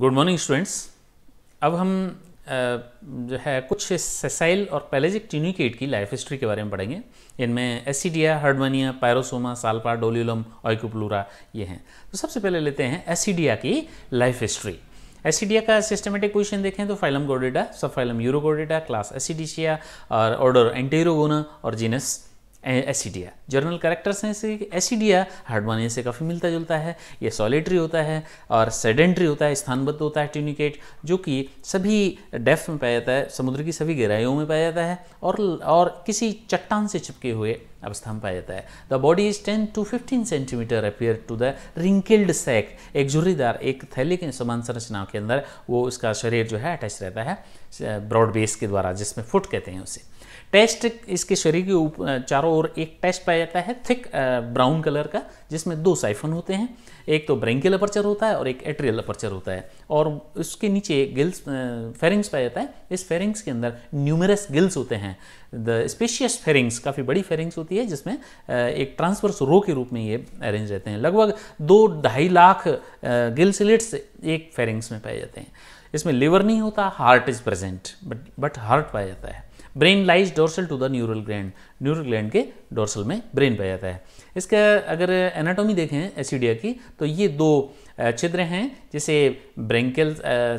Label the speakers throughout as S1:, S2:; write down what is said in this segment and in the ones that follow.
S1: good morning students अब हम जो है कुछ सेसाइल और पैलेजिक ट्यूनिकेट की लाइफ हिस्ट्री के बारे में पढ़ेंगे इनमें Ascidia Herdmania Pyrosoma Salpa Doliolum Oikopleura ये हैं तो सबसे पहले लेते हैं एसिडिया की लाइफ हिस्ट्री एसिडिया का सिस्टमेटिक क्वेश्चन देखें तो फाइलम गोडेटा सब फाइलम यूरोगोडेटा क्लास एसिडिशिया और ऑर्डर एंटेरोगोना और जीनस एसिडिया जर्नल कैरेक्टर्स हैं इससे एसिडिया हार्डमानिया से काफ़ी मिलता जुलता है ये सॉलिटरी होता है और सेडेंट्री होता है स्थानबद्ध होता है ट्यूनिकेट जो कि सभी डेफ में पाया जाता है समुद्र की सभी गहराइयों में पाया जाता है और और किसी चट्टान से चिपके हुए अवस्था में पाया जाता है the body is ten to fifteen centimetre appear to the wrinkled sac एक झुर्रीदार एक थैली के समान संरचनाओं के अंदर वो उसका शरीर जो है अटैच रहता है ब्रॉड बेस के द्वारा जिसमें फुट कहते हैं उसे टेस्ट इसके शरीर के ऊपर चारों ओर एक टेस्ट पाया जाता है थिक ब्राउन कलर का जिसमें दो साइफन होते हैं एक तो ब्रेंकियल अपर्चर होता है और एक एट्रियल अपर्चर होता है और उसके नीचे गिल्स फेरिंग्स पाया जाता है इस फेरिंग्स के अंदर न्यूमरस गिल्स होते हैं द स्पेशियस फेरिंग्स काफ़ी बड़ी फेरिंग्स होती है जिसमें एक ट्रांसवर्स रो के रूप में ये अरेंज रहते हैं लगभग दो ढाई लाख गिल एक फेरिंग्स में पाए जाते हैं इसमें लिवर नहीं होता heart is present but but heart पाया जाता है brain lies dorsal to the neural gland neural gland के डोर्सल में ब्रेन पाया जाता है इसका अगर एनाटोमी देखें एसिडिया की तो ये दो छिद्र हैं जिसे ब्रेंकल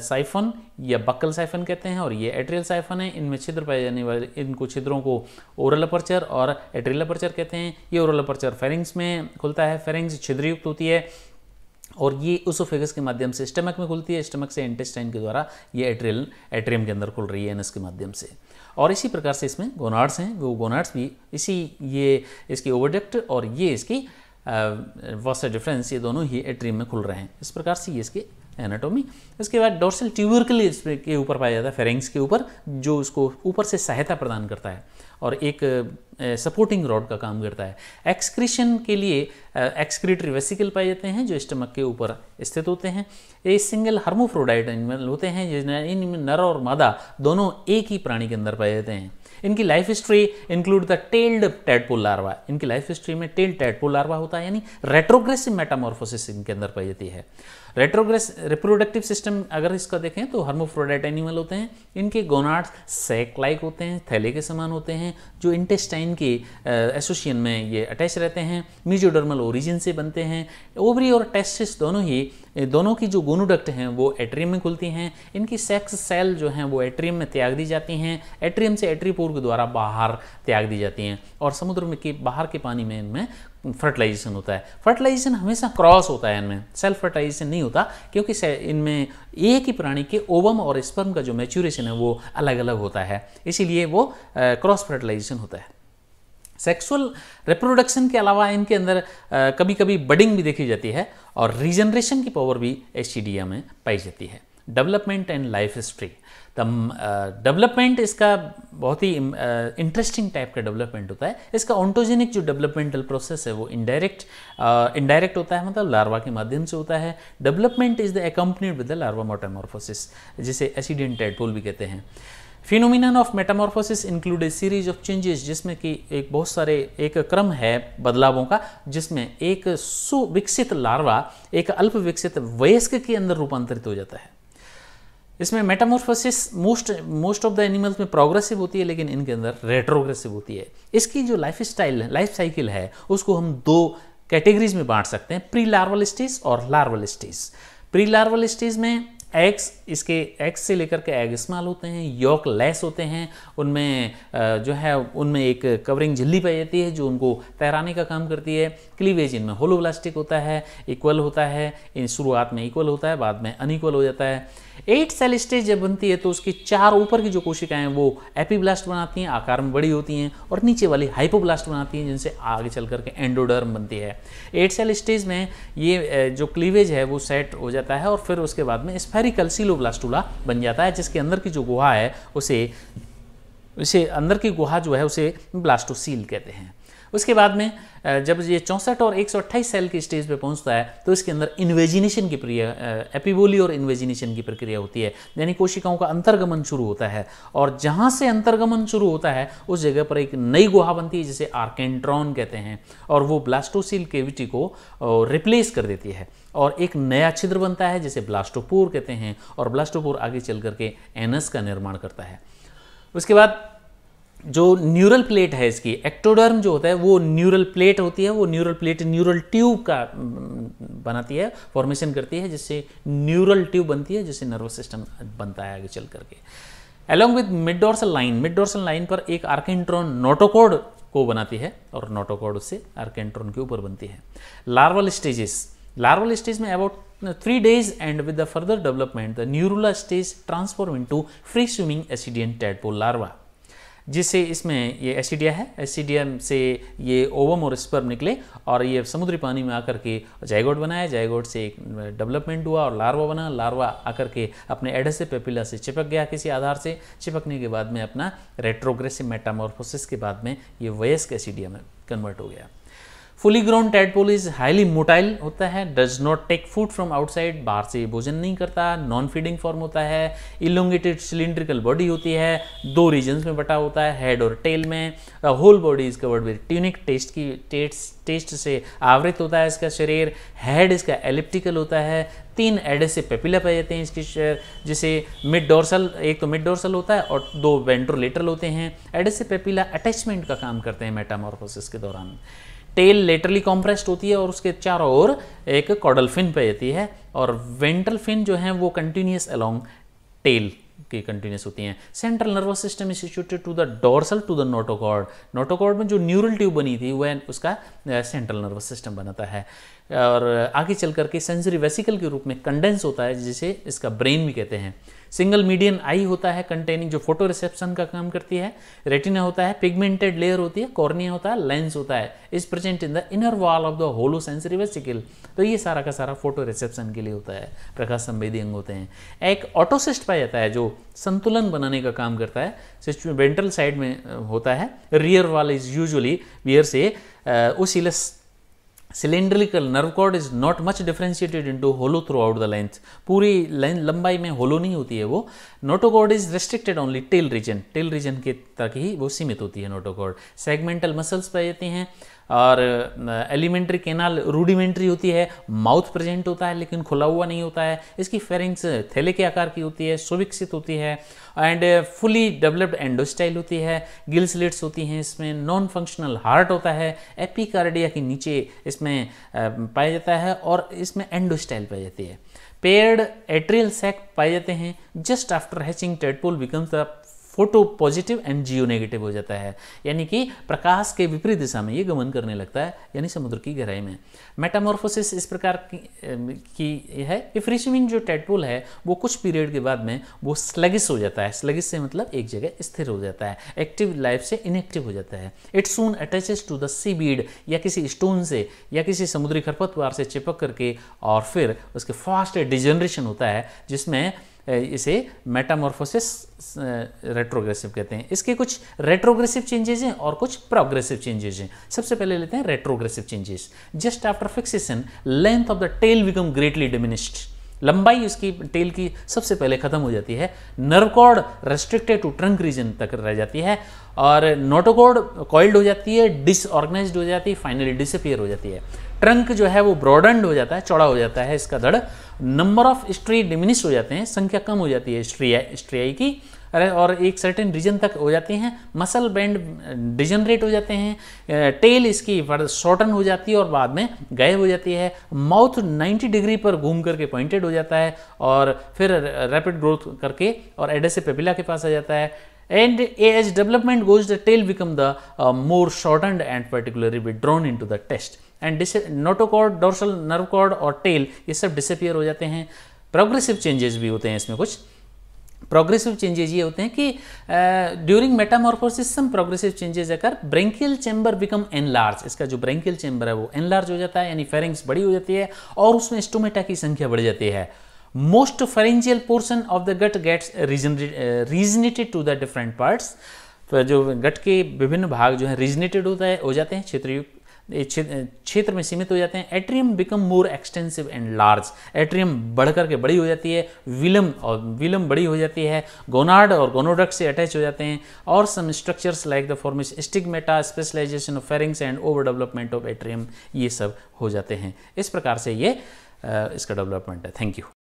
S1: साइफन या बक्कल साइफन कहते हैं और ये एट्रियल साइफन है इनमें छिद्र पाए जाने वाले इनको छिद्रों को ओरल अपर्चर और एट्रियल अपर्चर कहते हैं ये ओरल अपर्चर फेरिंग्स में खुलता है फेरिंग्स छिद्रयुक्त होती है और ये उसोफेगस के माध्यम से स्टमक में खुलती है स्टमक से इंटेस्टाइन के द्वारा ये एट्रियल एट्रियम के अंदर खुल रही है एनएस के माध्यम से और इसी प्रकार से इसमें गोनार्ड्स हैं वो गोनार्ड्स भी इसी ये इसकी ओवरडेक्ट और ये इसकी वॉस्टर डिफरेंस ये दोनों ही एट्रीम में खुल रहे हैं इस प्रकार से ये इसके एनाटोमी इसके बाद डोर्सल ट्यूबरकल के ऊपर पाया जाता है फेरेंग्स के ऊपर जो उसको ऊपर से सहायता प्रदान करता है और एक सपोर्टिंग रॉड का काम करता है एक्सक्रीशन के लिए एक्सक्रीटरी वेसिकल पाए जाते हैं जो स्टमक के ऊपर स्थित होते हैं ये सिंगल हार्मोफ्रोडाइट एनिमल होते हैं इन नर और मादा दोनों एक ही प्राणी के अंदर पाए जाते हैं इनकी life history include the tailed tadpole larva इनकी लाइफ हिस्ट्री में टेल्ड टैडपोल लार्वा होता है यानी रेट्रोग्रेसिव मेटामोर्फोसिस इनके अंदर पाई जाती है रेट्रोग्रेस रिप्रोडक्टिव सिस्टम अगर इसका देखें तो हर्मोफ्रोडाइट एनिमल होते हैं इनके गोनाड्स सेक लाइक होते हैं थैले के समान होते हैं जो इंटेस्टाइन के एसोसिएशन में ये अटैच रहते हैं मीजोडर्मल ओरिजिन से बनते हैं ओवरी और टेस्टिस दोनों ही दोनों की जो गोनोडक्ट हैं वो एट्रियम में खुलती हैं इनकी सेक्स सेल जो हैं वो एट्रियम में त्याग दी जाती हैं एट्रियम से एट्रीपोर के द्वारा बाहर त्याग दी जाती हैं और समुद्र में के बाहर के पानी में इनमें फर्टिलाइजेशन होता है फर्टिलाइजेशन हमेशा क्रॉस होता है इनमें सेल्फ फर्टिलाइजेशन नहीं होता क्योंकि इनमें एक ही प्राणी के ओवम और स्पर्म का जो मैच्यूरेशन है वो अलग अलग होता है इसीलिए वो क्रॉस फर्टिलाइजेशन होता है सेक्सुअल रिप्रोडक्शन के अलावा इनके अंदर कभी कभी बडिंग भी देखी जाती है और रीजनरेशन की पावर भी एस में पाई जाती है डेवलपमेंट एंड लाइफ हिस्ट्री तो डेवलपमेंट इसका बहुत ही इंटरेस्टिंग टाइप का डेवलपमेंट होता है इसका ऑन्टोजेनिक जो डेवलपमेंटल प्रोसेस है वो इनडायरेक्ट इनडायरेक्ट uh, होता है मतलब लार्वा के माध्यम से होता है development is the accompanied with the larva metamorphosis जिसे एसिडेंट टेडपोल भी कहते हैं phenomenon of metamorphosis include a series of changes जिसमें कि एक बहुत सारे एक क्रम है बदलावों का जिसमें एक सुविकसित लार्वा एक अल्प विकसित वयस्क के अंदर रूपांतरित हो जाता है इसमें metamorphosis most most of the animals में प्रोग्रेसिव होती है लेकिन इनके अंदर रेट्रोग्रेसिव होती है इसकी जो लाइफ स्टाइल लाइफ साइकिल है उसको हम दो कैटेगरीज में बांट सकते हैं प्री लार्वल स्टेज और larval stage pre larval stage में एग्स इसके एग्स से लेकर के एग स्मॉल होते हैं यॉक लेस होते हैं उनमें जो है उनमें एक कवरिंग झिल्ली पाई जाती है जो उनको तैराने का काम करती है क्लीवेज इनमें होलोब्लास्टिक होता है इक्वल होता है इन शुरुआत में इक्वल होता है बाद में अनइक्वल हो जाता है एट सेल स्टेज जब बनती है तो उसकी चार ऊपर की जो कोशिकाएं वो एपीब्लास्ट बनाती हैं आकार में बड़ी होती हैं और नीचे वाली हाइपोब्लास्ट बनाती हैं जिनसे आगे चल करके एंडोडर्म बनती है एट सेल स्टेज में ये जो क्लीवेज है वो सेट हो जाता है और फिर उसके बाद में स्फेर स्फेरिकल ब्लास्टूला बन जाता है जिसके अंदर की जो गुहा है उसे उसे अंदर की गुहा जो है उसे ब्लास्टोसील कहते हैं उसके बाद में जब ये चौंसठ और एक सेल की स्टेज पे पहुंचता है तो इसके अंदर इन्वेजिनेशन की प्रक्रिया एपिबोली और इन्वेजिनेशन की प्रक्रिया होती है यानी कोशिकाओं का अंतर्गमन शुरू होता है और जहाँ से अंतर्गमन शुरू होता है उस जगह पर एक नई गुहा बनती है जिसे आर्केंट्रॉन कहते हैं और वो ब्लास्टोसील केविटी को रिप्लेस कर देती है और एक नया छिद्र बनता है जिसे ब्लास्टोपोर कहते हैं और ब्लास्टोपोर आगे चल करके एनस का निर्माण करता है उसके बाद जो न्यूरल प्लेट है इसकी एक्टोडर्म जो होता है वो न्यूरल प्लेट होती है वो न्यूरल प्लेट न्यूरल ट्यूब का बनाती है फॉर्मेशन करती है जिससे न्यूरल ट्यूब बनती है जिससे नर्वस सिस्टम बनता है आगे चल करके along with mid dorsal line mid dorsal line पर एक आर्केंट्रॉन नोटोकोड को बनाती है और नोटोकोड उससे आर्केंट्रॉन के ऊपर बनती है लार्वल स्टेजेस लार्वल स्टेज में about days and with the further development the neurula stage transform into free swimming ascidian tadpole larva जिससे इसमें ये एसिडिया है एसिडिया से ये ओवम और स्पर्म निकले और ये समुद्री पानी में आकर के जायगोट बनाया जायगोट से एक डेवलपमेंट हुआ और लार्वा बना लार्वा आकर के अपने एडेसिव पेपिला से चिपक गया किसी आधार से चिपकने के बाद में अपना रेट्रोग्रेसिव मेटामोरफोसिस के बाद में ये वयस्क एसिडिया में कन्वर्ट हो गया fully grown tadpole is highly motile होता है does not take food from outside बाहर से भोजन नहीं करता नॉन फीडिंग फॉर्म होता है इलोंगेटेड सिलिंड्रिकल बॉडी होती है दो रीजन्स में बटा होता है हेड और टेल में whole body is covered with tunic test की टेस्ट टेस्ट से आवृत होता है इसका शरीर हेड इसका एलिप्टिकल होता है तीन एडे से पेपिला पाए जाते हैं इसके जिसे मिड डोर्सल एक तो मिड डोर्सल होता है और दो वेंट्रोलेटरल होते हैं एडे से पेपिला अटैचमेंट का काम करते हैं मेटामोरफोसिस के दौरान टेल लेटरली कॉम्प्रेस्ड होती है और उसके चारों ओर एक कॉडल फिन पे रहती है और वेंट्रल फिन जो है वो कंटिन्यूस अलोंग टेल की कंटिन्यूस होती हैं central nervous system is situated to the dorsal to the notochord notochord में जो न्यूरल ट्यूब बनी थी वह उसका सेंट्रल नर्वस सिस्टम बनाता है और आगे चल करके सेंसरी वेसिकल के रूप में कंडेंस होता है जिसे इसका ब्रेन भी कहते हैं सिंगल मीडियन आई होता है कंटेनिंग जो फोटो रिसेप्शन का काम करती है रेटिना होता है पिगमेंटेड लेयर होती है कॉर्निया होता है लेंस होता है is present in the inner wall of the hollow sensory vesicle तो ये सारा का सारा फोटो रिसेप्शन के लिए होता है प्रकाश संवेदी अंग होते हैं एक ऑटोसिस्ट पाया जाता है जो संतुलन बनाने का काम करता है वेंट्रल साइड में होता है रियर वॉल इज यूजली वियर से ओसिलस cylindrical nerve cord is not much differentiated into hollow throughout the length पूरी लेंथ लंबाई में होलो नहीं होती है वो notochord is restricted only tail region tail region के तक ही वो सीमित होती है नोटोकॉर्ड सेगमेंटल मसल्स पाए जाते हैं और एलिमेंट्री केनाल रूडिमेंट्री होती है माउथ प्रेजेंट होता है लेकिन खुला हुआ नहीं होता है इसकी फेरिंग्स थैले के आकार की होती है सुविकसित होती है एंड फुली डेवलप्ड एंडोस्टाइल होती है गिल स्लिट्स होती हैं इसमें नॉन फंक्शनल हार्ट होता है एपिकार्डिया के नीचे इसमें पाया जाता है और इसमें एंडोस्टाइल पाई जाती है पेयर्ड एट्रियल सैक पाए जाते हैं just after hatching tadpole becomes the photo positive and geo negative हो जाता है यानी कि प्रकाश के विपरीत दिशा में ये गमन करने लगता है यानी समुद्र की गहराई में मेटामोर्फोसिस इस प्रकार की, है कि फ्रिशमिन जो टेटपोल है वो कुछ पीरियड के बाद में वो स्लगिस हो जाता है स्लगिस से मतलब एक जगह स्थिर हो जाता है एक्टिव लाइफ से इनएक्टिव हो जाता है it soon attaches to the sea bed या किसी स्टोन से या किसी समुद्री खरपतवार से चिपक करके और फिर उसके फास्ट डिजनरेशन होता है जिसमें इसे मेटामोर्फोसिस रेट्रोग्रेसिव कहते हैं इसके कुछ रेट्रोग्रेसिव चेंजेस हैं और कुछ प्रोग्रेसिव चेंजेस हैं सबसे पहले लेते हैं retrogressive changes just after fixation length of the tail become greatly diminished लंबाई उसकी टेल की सबसे पहले खत्म हो जाती है nerve cord restricted to trunk region तक रह जाती है और नोटोकॉर्ड कॉइल्ड हो जाती है डिसऑर्गेनाइज हो जाती है फाइनली डिसअपियर हो जाती है ट्रंक जो है वो ब्रॉडेंड हो जाता है चौड़ा हो जाता है इसका धड़ नंबर ऑफ स्ट्री डिमिनिश हो जाते हैं संख्या कम हो जाती है स्ट्रियाई की अरे और एक सर्टेन रीजन तक हो जाते हैं मसल बैंड डिजनरेट हो जाते हैं टेल इसकी शॉर्टन हो जाती है और बाद में गायब हो जाती है माउथ 90 डिग्री पर घूम करके पॉइंटेड हो जाता है और फिर रैपिड ग्रोथ करके और एडेसे पेपिला के पास आ जाता है and as development goes the tail become the more shorten and particularly particularly drawn in the test and notochord dorsal nerve cord और टेल ये सब डिसअपियर हो जाते हैं प्रोग्रेसिव चेंजेस भी होते हैं इसमें कुछ प्रोग्रेसिव चेंजेस ये होते हैं कि during metamorphosis some progressive changes अगर ब्रेंकियल चैम्बर बिकम एनलार्ज इसका जो ब्रेंकियल चैम्बर है वो एनलार्ज हो जाता है यानी फेरिंग्स बड़ी हो जाती है और उसमें स्टोमेटा की संख्या बढ़ जाती है most pharyngeal portion of the gut gets regenerated to the different parts जो गट के विभिन्न भाग जो है रीजनेटेड होता है हो जाते हैं क्षेत्रयुक्त क्षेत्र में सीमित हो जाते हैं atrium become more extensive and large atrium बढ़ करके बड़ी हो जाती है विलम और विलम बड़ी हो जाती है गोनार्ड और गोनोडक से अटैच हो जाते हैं और some structures like the formation stigmata specialization of pharynx and over development of atrium ये सब हो जाते हैं इस प्रकार से ये इसका डेवलपमेंट है थैंक यू